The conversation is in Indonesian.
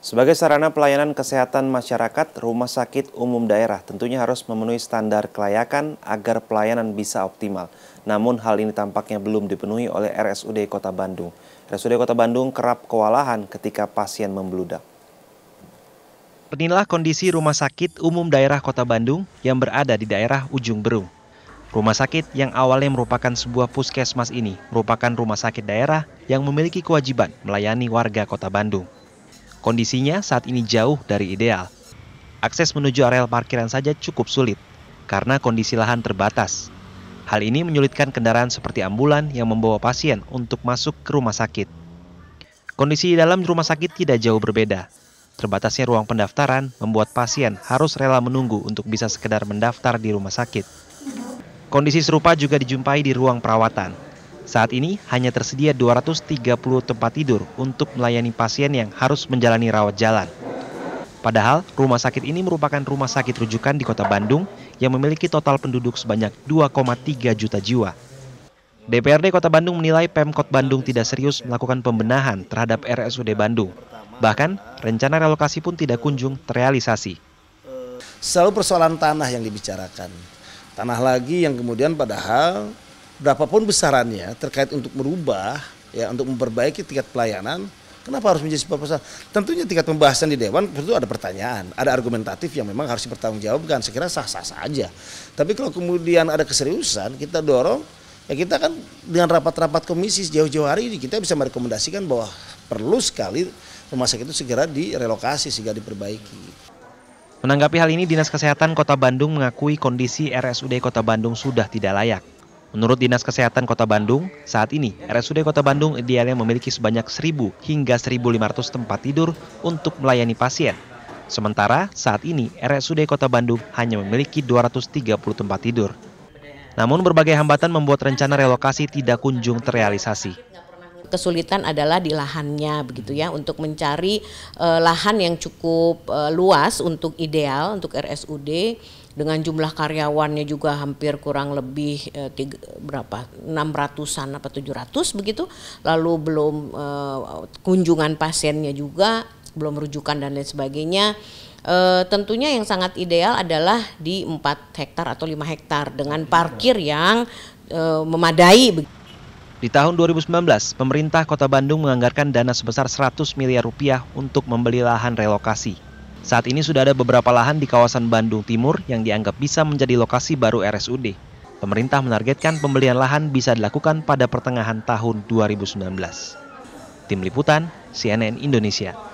Sebagai sarana pelayanan kesehatan masyarakat, rumah sakit umum daerah tentunya harus memenuhi standar kelayakan agar pelayanan bisa optimal. Namun hal ini tampaknya belum dipenuhi oleh RSUD Kota Bandung. RSUD Kota Bandung kerap kewalahan ketika pasien membludak. Inilah kondisi rumah sakit umum daerah Kota Bandung yang berada di daerah Ujung Berung. Rumah sakit yang awalnya merupakan sebuah puskesmas ini merupakan rumah sakit daerah yang memiliki kewajiban melayani warga Kota Bandung. Kondisinya saat ini jauh dari ideal. Akses menuju areal parkiran saja cukup sulit karena kondisi lahan terbatas. Hal ini menyulitkan kendaraan seperti ambulan yang membawa pasien untuk masuk ke rumah sakit. Kondisi di dalam rumah sakit tidak jauh berbeda. Terbatasnya ruang pendaftaran membuat pasien harus rela menunggu untuk bisa sekedar mendaftar di rumah sakit. Kondisi serupa juga dijumpai di ruang perawatan, saat ini hanya tersedia 230 tempat tidur untuk melayani pasien yang harus menjalani rawat jalan. Padahal rumah sakit ini merupakan rumah sakit rujukan di kota Bandung yang memiliki total penduduk sebanyak 2,3 juta jiwa. DPRD Kota Bandung menilai Pemkot Bandung tidak serius melakukan pembenahan terhadap RSUD Bandung. Bahkan, rencana relokasi pun tidak kunjung terrealisasi. Selalu persoalan tanah yang dibicarakan. Tanah lagi yang kemudian padahal berapapun besarannya terkait untuk merubah ya untuk memperbaiki tingkat pelayanan Kenapa harus menjadi sebuah persoalan? Tentunya tingkat pembahasan di Dewan tentu ada pertanyaan, ada argumentatif yang memang harus dipertanggungjawabkan. Sekira sah-sah saja. Tapi kalau kemudian ada keseriusan, kita dorong, ya kita kan dengan rapat-rapat komisi jauh-jauh hari ini kita bisa merekomendasikan bahwa perlu sekali rumah sakit itu segera direlokasi, sehingga diperbaiki. Menanggapi hal ini, Dinas Kesehatan Kota Bandung mengakui kondisi RSUD Kota Bandung sudah tidak layak. Menurut Dinas Kesehatan Kota Bandung, saat ini RSUD Kota Bandung idealnya memiliki sebanyak 1.000 hingga 1.500 tempat tidur untuk melayani pasien. Sementara saat ini RSUD Kota Bandung hanya memiliki 230 tempat tidur. Namun berbagai hambatan membuat rencana relokasi tidak kunjung terrealisasi kesulitan adalah di lahannya begitu ya untuk mencari uh, lahan yang cukup uh, luas untuk ideal untuk RSUD dengan jumlah karyawannya juga hampir kurang lebih eh, tiga, berapa 600-an apa 700 begitu lalu belum eh, kunjungan pasiennya juga belum rujukan dan lain sebagainya e, tentunya yang sangat ideal adalah di 4 hektar atau 5 hektar dengan parkir yang e, memadai di tahun 2019, pemerintah Kota Bandung menganggarkan dana sebesar 100 miliar rupiah untuk membeli lahan relokasi. Saat ini sudah ada beberapa lahan di kawasan Bandung Timur yang dianggap bisa menjadi lokasi baru RSUD. Pemerintah menargetkan pembelian lahan bisa dilakukan pada pertengahan tahun 2019. Tim Liputan, CNN Indonesia.